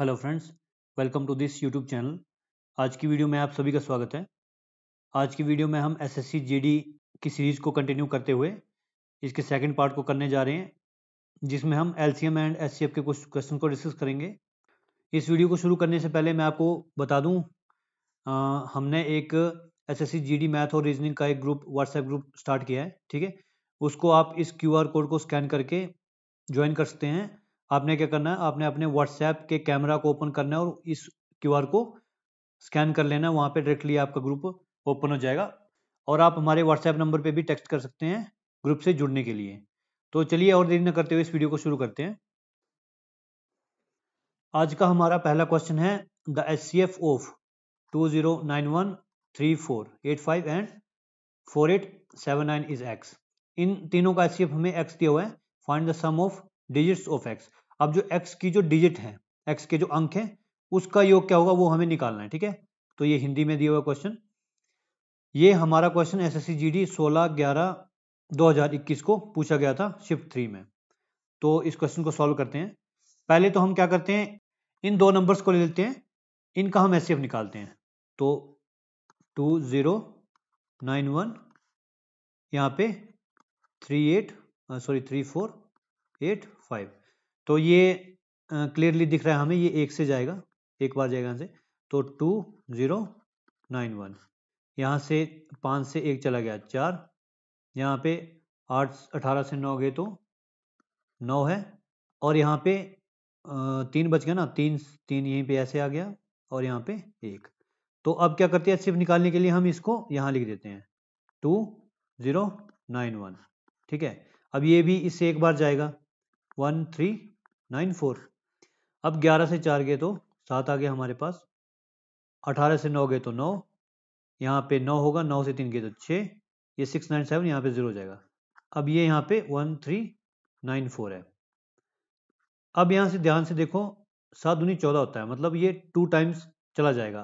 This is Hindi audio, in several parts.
hello friends welcome to this YouTube channel आज की वीडियो में आप सभी का स्वागत है आज की वीडियो में हम एसएससी जीडी की सीरीज़ को कंटिन्यू करते हुए इसके सेकंड पार्ट को करने जा रहे हैं जिसमें हम एलसीएम एंड एससीएफ के कुछ क्वेश्चन को डिस्कस करेंगे इस वीडियो को शुरू करने से पहले मैं आपको बता दूँ हमने एक एस एस मैथ और रीजनिंग का एक ग्रुप व्हाट्सएप ग्रुप स्टार्ट किया है ठीक है उसको आप इस क्यू कोड को स्कैन करके ज्वाइन कर सकते हैं आपने क्या करना है आपने अपने व्हाट्सएप के कैमरा को ओपन करना है और इस आर को स्कैन कर लेना है वहाँ पे डायरेक्टली आपका ग्रुप ओपन हो जाएगा और आप हमारे व्हाट्सएप नंबर पे भी टेक्स्ट कर सकते हैं ग्रुप से जुड़ने के लिए तो चलिए और देरी न करते हुए इस वीडियो को शुरू करते हैं आज का हमारा पहला क्वेश्चन है the S C F of two zero nine one three four eight five and four eight seven nine is X इन तीनों का एस सी एफ हमें एक्स दिया हुआ है find the sum of digits of X अब जो एक्स की जो डिजिट है एक्स के जो अंक है उसका योग क्या होगा वो हमें निकालना है ठीक है तो ये हिंदी में दिया हुआ क्वेश्चन ये हमारा question S S C G D सोलह ग्यारह दो हजार इक्कीस को पूछा गया था शिफ्ट थ्री में तो इस क्वेश्चन को सॉल्व करते हैं पहले तो हम क्या करते हैं इन दो नंबर्स को ले लेते हैं इनका हम एस निकालते हैं तो टू ज़ीरो नाइन वन यहाँ पे three eight sorry three four eight five तो ये क्लियरली uh, दिख रहा है हमें ये एक से जाएगा एक बार जाएगा यहाँ से तो टू जीरो नाइन वन यहाँ से पाँच से एक चला गया चार यहाँ पे आठ अठारह से नौ गए तो नौ है और यहाँ पे तीन बच गया ना तीन तीन यहीं पे ऐसे आ गया और यहाँ पे एक तो अब क्या करते हैं सिर्फ निकालने के लिए हम इसको यहाँ लिख देते हैं टू जीरो नाइन वन ठीक है अब ये भी इससे एक बार जाएगा वन थ्री नाइन फोर अब ग्यारह से चार गए तो सात आ गया हमारे पास अठारह से नौ गए तो नौ यहाँ पे नौ होगा नौ से तीन गए तो छः ये सिक्स नाइन सेवन यहाँ पे जीरो हो जाएगा अब ये यहाँ पे वन थ्री नाइन फोर है अब यहाँ से ध्यान से देखो सात दूनी चौदह होता है मतलब ये टू टाइम्स चला जाएगा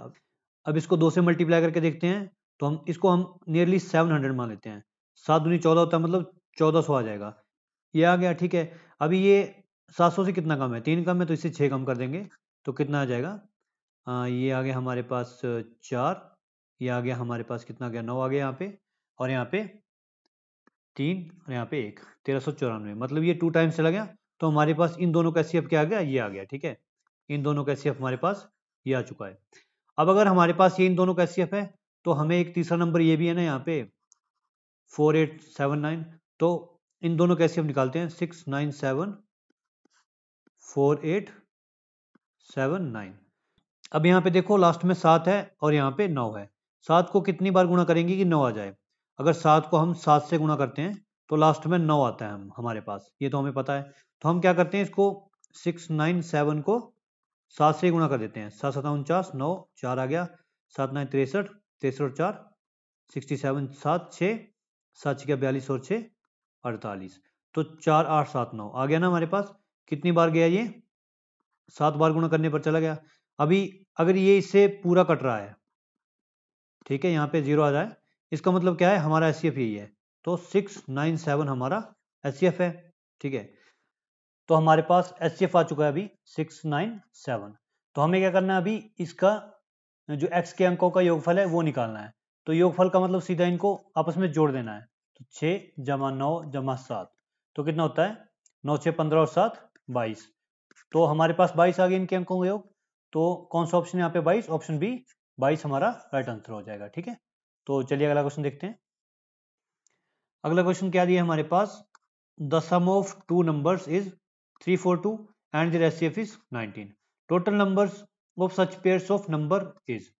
अब इसको दो से मल्टीप्लाई करके देखते हैं तो हम इसको हम नियरली सेवन हंड्रेड मान लेते हैं सात दूनी चौदह होता है मतलब चौदह सौ आ जाएगा ये आ गया ठीक है अभी ये 700 से कितना कम है तीन कम है तो इससे छः कम कर देंगे तो कितना आ जाएगा आ, ये आ गया हमारे पास चार ये आ गया हमारे पास कितना गया नौ आ गया यहाँ पे और यहाँ पे तीन और यहाँ पे एक तेरह सौ चौरानवे मतलब ये टू टाइम्स चला गया तो हमारे पास इन दोनों का सी क्या आ गया ये आ गया ठीक है इन दोनों का सी हमारे पास ये आ चुका है अब अगर हमारे पास ये इन दोनों का सी है तो हमें एक तीसरा नंबर ये भी है ना यहाँ पे फोर एट सेवन नाइन तो इन दोनों कैसे हम निकालते हैं six nine seven four eight seven nine अब यहाँ पे देखो लास्ट में सात है और यहाँ पे नौ है सात को कितनी बार गुणा करेंगे कि नौ आ जाए अगर सात को हम सात से गुणा करते हैं तो लास्ट में नौ आता है हम हमारे पास ये तो हमें पता है तो हम क्या करते हैं इसको सिक्स नाइन सेवन को सात से गुणा कर देते हैं सात सता उनचास नौ चार आ गया सात नाइन तिरसठ तिरसठ और चार सिक्सटी सेवन सात छः सात छः बयालीस और छः अड़तालीस तो चार आठ सात नौ आ गया ना हमारे पास कितनी बार गया ये सात बार गुणा करने पर चला गया अभी अगर ये इससे पूरा कट रहा है ठीक है यहाँ पे जीरो आ जाए इसका मतलब क्या है हमारा एस यही है तो सिक्स नाइन सेवन हमारा एस है ठीक है तो हमारे पास एस आ चुका है अभी सिक्स नाइन सेवन तो हमें क्या करना है अभी इसका जो एक्स के अंकों का योगफल है वो निकालना है तो योगफल का मतलब सीधा इनको आपस में जोड़ देना है तो छः जमा नौ जमा सात तो कितना होता है नौ छः पंद्रह और सात बाईस तो हमारे पास बाईस आ गए इनके अंकों का योग तो कौन सा ऑप्शन यहाँ पे बाईस ऑप्शन बी बाईस हमारा राइट आंसर हो जाएगा ठीक है तो चलिए अगला क्वेश्चन देखते हैं अगला क्वेश्चन क्या दिया हमारे पास the sum of two numbers is three four two and their HCF is nineteen total numbers of such pairs of number is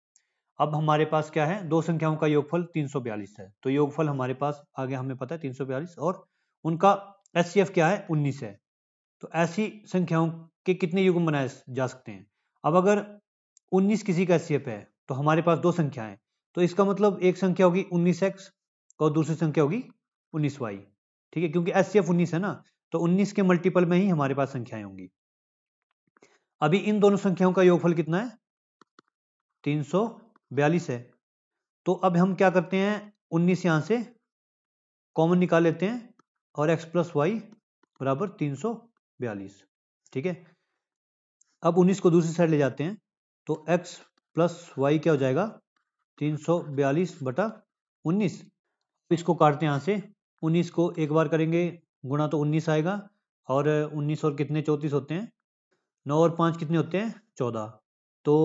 अब हमारे पास क्या है दो संख्याओं का योगफल 342 है तो योगफल हमारे पास आगे हमें पता है 342 और उनका एस क्या है 19 है तो ऐसी संख्याओं के कितने युग्म बनाए जा सकते हैं अब अगर 19 किसी का एस है तो हमारे पास दो संख्या है तो इसका मतलब एक संख्या होगी एक्स और दूसरी संख्या होगी वाई ठीक है क्योंकि एस सी है ना तो उन्नीस के मल्टीपल में ही हमारे पास संख्याएं होंगी अभी इन दोनों संख्याओं का योगफल कितना है तीन सौ बयालीस है तो अब हम क्या करते हैं उन्नीस यहाँ से कॉमन निकाल लेते हैं और एक्स प्लस वाई बराबर तीन सौ बयालीस ठीक है अब उन्नीस को दूसरी साइड ले जाते हैं तो एक्स प्लस वाई क्या हो जाएगा तीन सौ बयालीस बटा उन्नीस इसको काटते हैं यहाँ से उन्नीस को एक बार करेंगे गुणा तो उन्नीस आएगा और उन्नीस और कितने चौंतीस होते हैं नौ और पाँच कितने होते हैं चौदह तो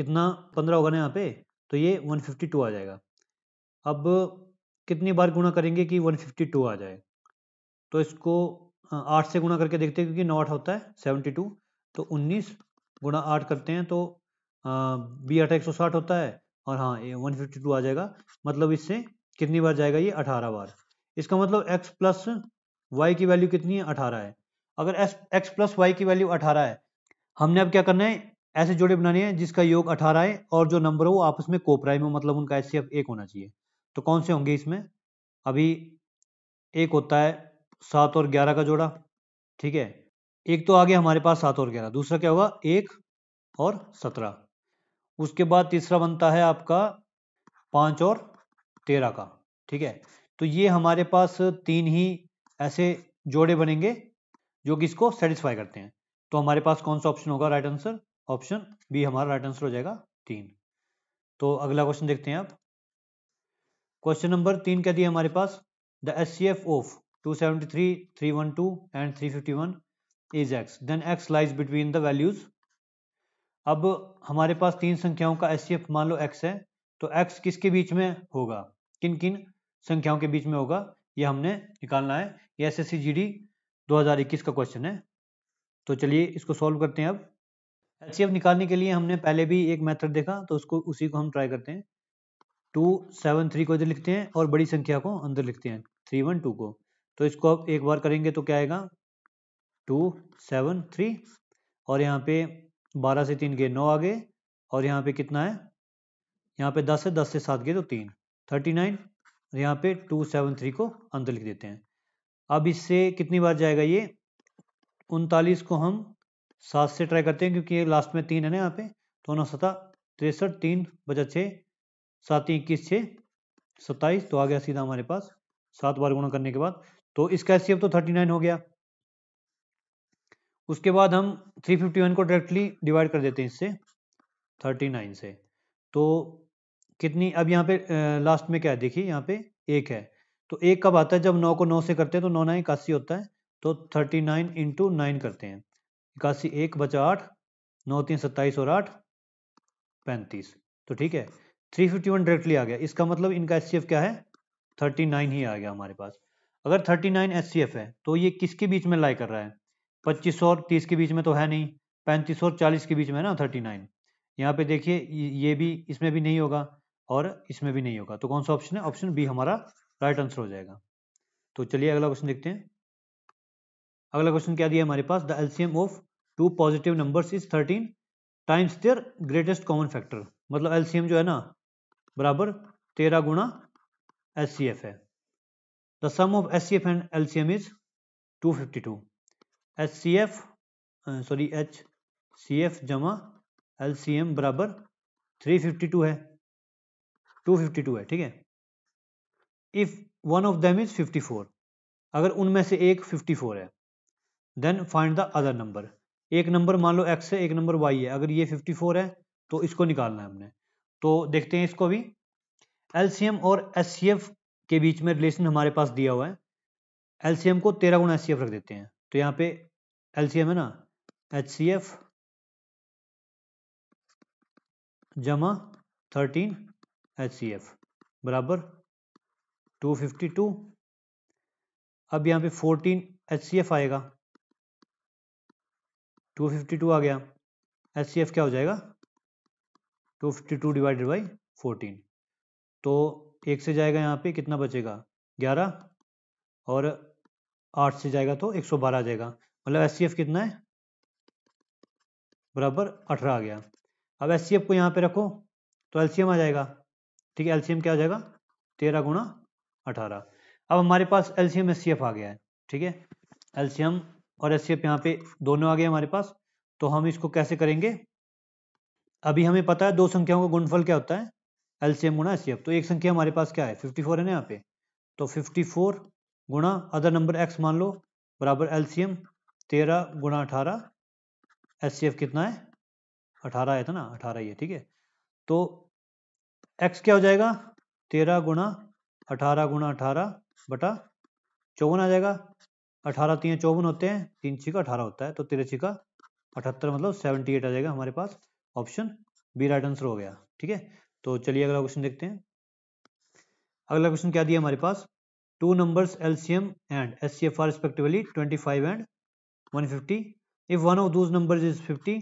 कितना पंद्रह होगा ना यहाँ पे तो ये वन फिफ्टी टू आ जाएगा अब कितनी बार गुणा करेंगे कि वन फिफ्टी टू आ जाए तो इसको आठ से गुणा करके देखते हैं क्योंकि नौ आठ होता है टू तो उन्नीस गुणा आठ करते हैं तो बी आठ एक सौ साठ होता है और हाँ ये वन फिफ्टी टू आ जाएगा मतलब इससे कितनी बार जाएगा ये अठारह बार इसका मतलब एक्स प्लस वाई की वैल्यू कितनी है अठारह है अगर एक्स प्लस वाई की वैल्यू अठारह है हमने अब क्या करना है ऐसे जोड़े बनाने हैं जिसका योग अठारह है और जो नंबर हो वो आपस में कोप्राइम हो मतलब उनका एस एक होना चाहिए तो कौन से होंगे इसमें अभी एक होता है सात और ग्यारह का जोड़ा ठीक है एक तो आगे हमारे पास सात और ग्यारह दूसरा क्या होगा एक और सत्रह उसके बाद तीसरा बनता है आपका पांच और तेरह का ठीक है तो ये हमारे पास तीन ही ऐसे जोड़े बनेंगे जो कि इसको सेटिस्फाई करते हैं तो हमारे पास कौन सा ऑप्शन होगा राइट आंसर ऑप्शन बी हमारा राइट आंसर हो जाएगा तीन तो अगला क्वेश्चन देखते हैं आप क्वेश्चन नंबर तीन क्या दिया हमारे पास the S C F of two seventy three three one two and three fifty one is x then x lies between the values अब हमारे पास तीन संख्याओं का एस सी एफ मान लो एक्स है तो एक्स किसके बीच में होगा किन किन संख्याओं के बीच में होगा यह हमने निकालना है S S C G D दो हजार इक्कीस का क्वेश्चन है तो चलिए इसको सॉल्व करते हैं अब एल निकालने के लिए हमने पहले भी एक मेथड देखा तो उसको उसी को हम ट्राई करते हैं टू सेवन थ्री को इधर लिखते हैं और बड़ी संख्या को अंदर लिखते हैं थ्री वन टू को तो इसको आप एक बार करेंगे तो क्या आएगा टू सेवन थ्री और यहाँ पे बारह से तीन गए नौ आ गए और यहाँ पे कितना है यहाँ पे दस है दस से सात गए तो तीन थर्टी नाइन यहाँ पे टू सेवन थ्री को अंदर लिख देते हैं अब इससे कितनी बार जाएगा ये उनतालीस को हम सात से ट्राई करते हैं क्योंकि ये लास्ट में तीन है ना यहाँ पे तो नौ सता तिरसठ तीन बजा छः सात इक्कीस छः सत्ताईस तो आ गया सीधा हमारे पास सात बार गुणा करने के बाद तो इसका एस तो थर्टी नाइन हो गया उसके बाद हम थ्री फिफ्टी वन को डायरेक्टली डिवाइड कर देते हैं इससे थर्टी नाइन से तो कितनी अब यहाँ पे लास्ट में क्या है देखिए यहाँ पे एक है तो एक कब आता है जब नौ को नौ से करते हैं तो नौ नाइन इक्यासी होता है तो थर्टी नाइन इंटू नाइन करते हैं इक्यासी एक बचा आठ नौ तीन सत्ताईस और आठ पैंतीस तो ठीक है थ्री फिफ्टी वन डायरेक्टली आ गया इसका मतलब इनका एस क्या है थर्टी नाइन ही आ गया हमारे पास अगर थर्टी नाइन एस है तो ये किसके बीच में लाई कर रहा है पच्चीस और तीस के बीच में तो है नहीं पैंतीस और चालीस के बीच में ना थर्टी नाइन यहाँ पे देखिए ये भी इसमें भी नहीं होगा और इसमें भी नहीं होगा तो कौन सा ऑप्शन है ऑप्शन बी हमारा राइट आंसर हो जाएगा तो चलिए अगला क्वेश्चन देखते हैं अगला क्वेश्चन क्या दिया हमारे पास the LCM of two positive number is thirteen times their greatest common factor मतलब एलसीएम जो है ना बराबर तेरह गुना एस है the sum of S and M is C F sorry H C F जमा एल सी एम बराबर थ्री फिफ्टी टू है टू फिफ्टी टू है ठीक है if one of them is fifty four अगर उनमें से एक फिफ्टी फोर है then find the other number एक नंबर मान लो एक्स है एक नंबर वाई है अगर ये 54 है तो इसको निकालना है हमने तो देखते हैं इसको भी एलसीएम और एस के बीच में रिलेशन हमारे पास दिया हुआ है एलसीएम को तेरह गुना एस रख देते हैं तो यहाँ पे एम है ना एच सी एफ जमा थर्टीन एच सी एफ बराबर टू फिफ्टी टू अब यहाँ पे फोर्टीन एच सी एफ आएगा 252 आ गया एच क्या हो जाएगा 252 डिवाइडेड बाई 14 तो एक से जाएगा यहाँ पे कितना बचेगा 11 और 8 से जाएगा तो 112 आ जाएगा मतलब एफ कितना है बराबर 18 आ गया अब एफ को यहाँ पे रखो तो एलसीएम आ जाएगा ठीक है एलसीएम क्या हो जाएगा 13 गुणा अठारह अब हमारे पास सी एफ आ गया है ठीक है एलसीएम और एस सी एफ यहाँ पे दोनों आ गए हमारे पास तो हम इसको कैसे करेंगे अभी हमें पता है दो संख्याओं का गुणफल क्या होता है एलसीएम गुणा एस तो एक संख्या हमारे पास क्या है 54 है ना यहाँ पे तो 54 गुणा अदर नंबर एक्स मान लो बराबर एलसीएम 13 गुणा अठारह एफ कितना है अठारह है था तो ना अठारह ही है ठीक है तो एक्स क्या हो जाएगा तेरह गुणा अठारह गुणा अठारह बटा चौवन आ जाएगा अठारह तीन चौवन होते हैं तीन छी का अठारह होता है तो तिरछी का अठहत्तर मतलब सेवेंटी एट आ जाएगा हमारे पास ऑप्शन बी राइट आंसर हो गया ठीक है तो चलिए अगला क्वेश्चन देखते हैं अगला क्वेश्चन क्या दिया हमारे पास two numbers LCM and S C F are respectively twenty five and one fifty if one of those number is fifty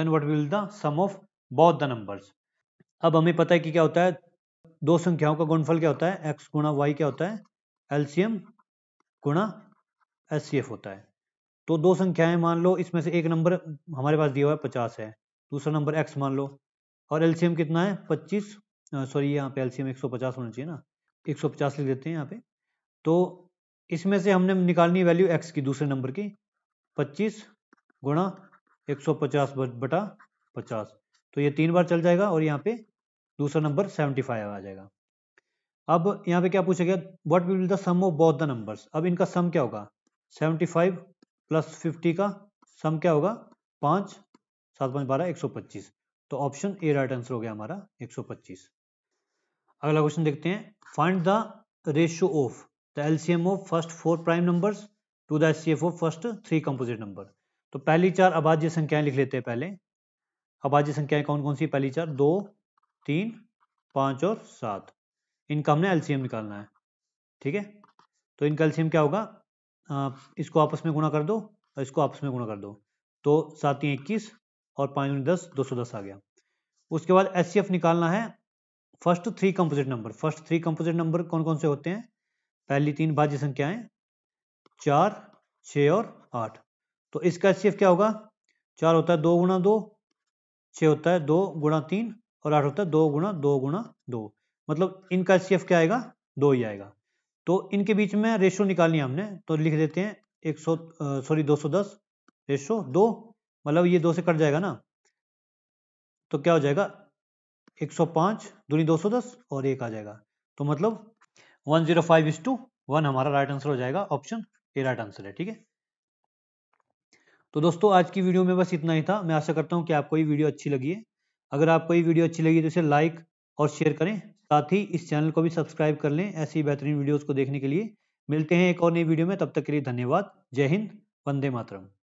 then what will the sum of both the numbers अब हमें पता है कि क्या होता है दो संख्याओं का गुणफल क्या होता है एक्स गुणा वाई क्या होता है एलसीएम गुणा एस होता है तो दो संख्याएं मान लो इसमें से एक नंबर हमारे पास दिया हुआ है पचास है दूसरा नंबर एक्स मान लो और एलसीएम कितना है पच्चीस सॉरी यहाँ पे एलसीएम एक सौ पचास होना चाहिए ना एक सौ पचास लिख देते हैं यहाँ पे तो इसमें से हमने निकालनी वैल्यू एक्स की दूसरे नंबर की पच्चीस गुणा एक सौ पचास बटा पचास तो ये तीन बार चल जाएगा और यहाँ पे दूसरा नंबर सेवेंटी फाइव आ जाएगा अब यहाँ पे क्या पूछा गया what will the sum of both the numbers अब इनका सम क्या होगा सेवेंटी फाइव प्लस फिफ्टी का सम क्या होगा पाँच सात पाँच बारह एक सौ पच्चीस तो ऑप्शन ए राइट आंसर हो गया हमारा एक सौ पच्चीस अगला क्वेश्चन देखते हैं find the ratio of the LCM of first four prime number to the F of first three composite number तो पहली चार अभाज्य संख्याएं लिख लेते हैं पहले अभाज्य संख्याएं कौन कौन सी पहली चार दो तीन पाँच और सात इनका हमने एलसीएम निकालना है ठीक है तो इनका एलसीएम क्या होगा इसको आपस में गुणा कर दो और इसको आपस में गुणा कर दो तो सात इक्कीस और पाँच दूनी दस दो सौ दस आ गया उसके बाद एस निकालना है first three composite number first three composite number कौन कौन से होते हैं पहली तीन भाज्य संख्याएं चार छ और आठ तो इसका एस क्या होगा चार होता है दो गुणा दो छ होता है दो गुणा तीन और आठ होता है दो गुणा दो गुणा दो मतलब इनका एस क्या आएगा दो ही आएगा तो इनके बीच में रेशो निकालनी हमने तो लिख देते हैं एक सौ सॉरी दो सौ दस रेशो दो मतलब ये दो से कट जाएगा ना तो क्या हो जाएगा एक सौ पांच दूनी दो सौ दस और एक आ जाएगा तो मतलब one zero five is two one हमारा राइट आंसर हो जाएगा ऑप्शन ए राइट आंसर है ठीक है तो दोस्तों आज की वीडियो में बस इतना ही था मैं आशा करता हूं कि आपको ये वीडियो अच्छी लगी है अगर आपको ये वीडियो अच्छी लगी तो इसे लाइक और शेयर करें साथ ही इस चैनल को भी सब्सक्राइब कर लें ऐसी बेहतरीन वीडियोस को देखने के लिए मिलते हैं एक और नई वीडियो में तब तक के लिए धन्यवाद जय हिंद वंदे मातरम